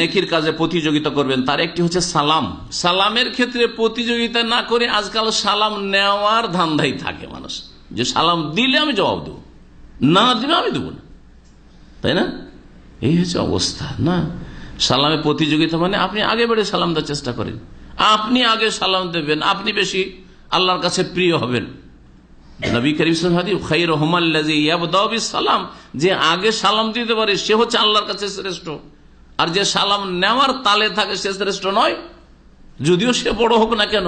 নেকির কাজে প্রতিযোগিতা করবেন তার একটি হচ্ছে সালাম সালামের ক্ষেত্রে প্রতিযোগিতা না করে আজকাল সালাম নেওয়ার ধান্ধাই থাকে মানুষ যে সালাম দিলে আমি জবাব দেব না দিলে আমি দেব না তাই না এই হচ্ছে অবস্থা না সালামে প্রতিযোগিতা মানে আপনি আগে বেড়ে সালাম দেওয়ার চেষ্টা করেন আপনি আগে সালাম দেবেন আপনি বেশি আল্লাহর কাছে প্রিয় হবেন নবী করিম খাই রহমান সালাম যে আগে সালাম দিতে পারে সে হচ্ছে আল্লাহর কাছে শ্রেষ্ঠ আর যে সালাম নেওয়ার তালে থাকে সে শ্রেষ্ঠ নয় যদিও সে বড় হোক না কেন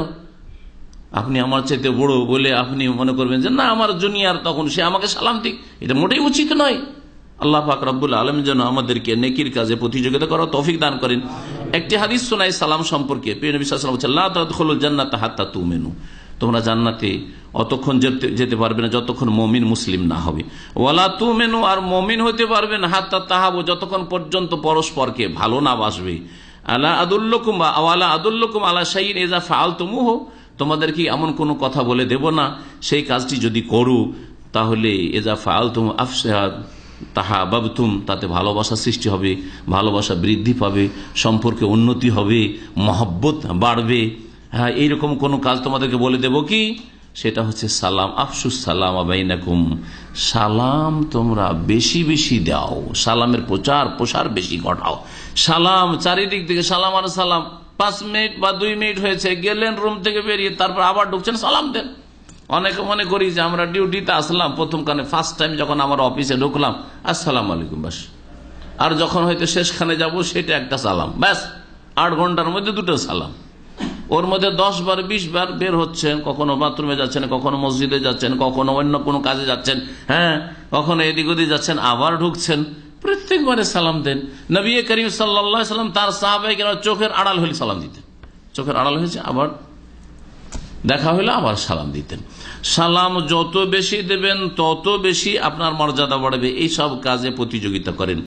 আপনি আমার চাইতে বড় বলে আপনি মনে করবেন যে না আমার জুনিয়ার তখন সে আমাকে সালাম দিক এটা মোটেই উচিত নয় আল্লাহ পাক রব আলম যেন আমাদেরকে নেকির কাজে প্রতিযোগিতা করার তফিক দান করেন একটি হাদিস শোনায় সালাম সম্পর্কে প্রিয় নবী সাল্লাম তা হাত্তা তু মেনু তোমরা জান্নাতে অতক্ষণ যেতে পারবে না যতক্ষণ মমিন মুসলিম না হবে ওয়ালা তু মেনু আর মমিন হতে পারবে না হাত তাহাবো যতক্ষণ পর্যন্ত পরস্পরকে ভালো না বাসবে আলা আদুল্লকুম আওয়ালা আদুল্লকুম আলা শাহিন এজা ফাল তুমু তোমাদের কি এমন কোনো কথা বলে দেব না সেই কাজটি যদি করো তাহলে এজা ফাল তুম আফসাদ তাহা বাবতুম তাতে ভালোবাসা সৃষ্টি হবে ভালোবাসা বৃদ্ধি পাবে সম্পর্কে উন্নতি হবে মহব্বত বাড়বে হ্যাঁ এইরকম কোনো কাজ তোমাদেরকে বলে দেব কি সেটা হচ্ছে সালাম আফসুস সালাম আবাইনাকুম সালাম তোমরা বেশি বেশি দাও সালামের প্রচার প্রসার বেশি ঘটাও সালাম চারিদিক থেকে সালাম আর সালাম পাঁচ মিনিট বা দুই মিনিট হয়েছে গেলেন রুম থেকে বেরিয়ে তারপর আবার ঢুকছেন সালাম দেন অনেকে মনে করি যে আমরা ডিউটিতে আসলাম প্রথম কানে ফার্স্ট টাইম যখন আমার অফিসে ঢুকলাম আসসালাম আলাইকুম বাস আর যখন হয়তো শেষখানে যাব সেটা একটা সালাম ব্যাস আট ঘন্টার মধ্যে দুটো সালাম ওর মধ্যে দশ বার বিশ বার বের হচ্ছেন কখনো বাথরুমে যাচ্ছেন কখনো মসজিদে যাচ্ছেন কখনো অন্য কোনো কাজে যাচ্ছেন হ্যাঁ কখনো এদিক ওদিক যাচ্ছেন আবার ঢুকছেন প্রত্যেকবারে সালাম দেন নবী করিম সাল্লাম তার সাহাবাই কেন চোখের আড়াল হলে সালাম দিতেন চোখের আড়াল হয়েছে আবার দেখা হলে আবার সালাম দিতেন সালাম যত বেশি দেবেন তত বেশি আপনার মর্যাদা বাড়বে এইসব কাজে প্রতিযোগিতা করেন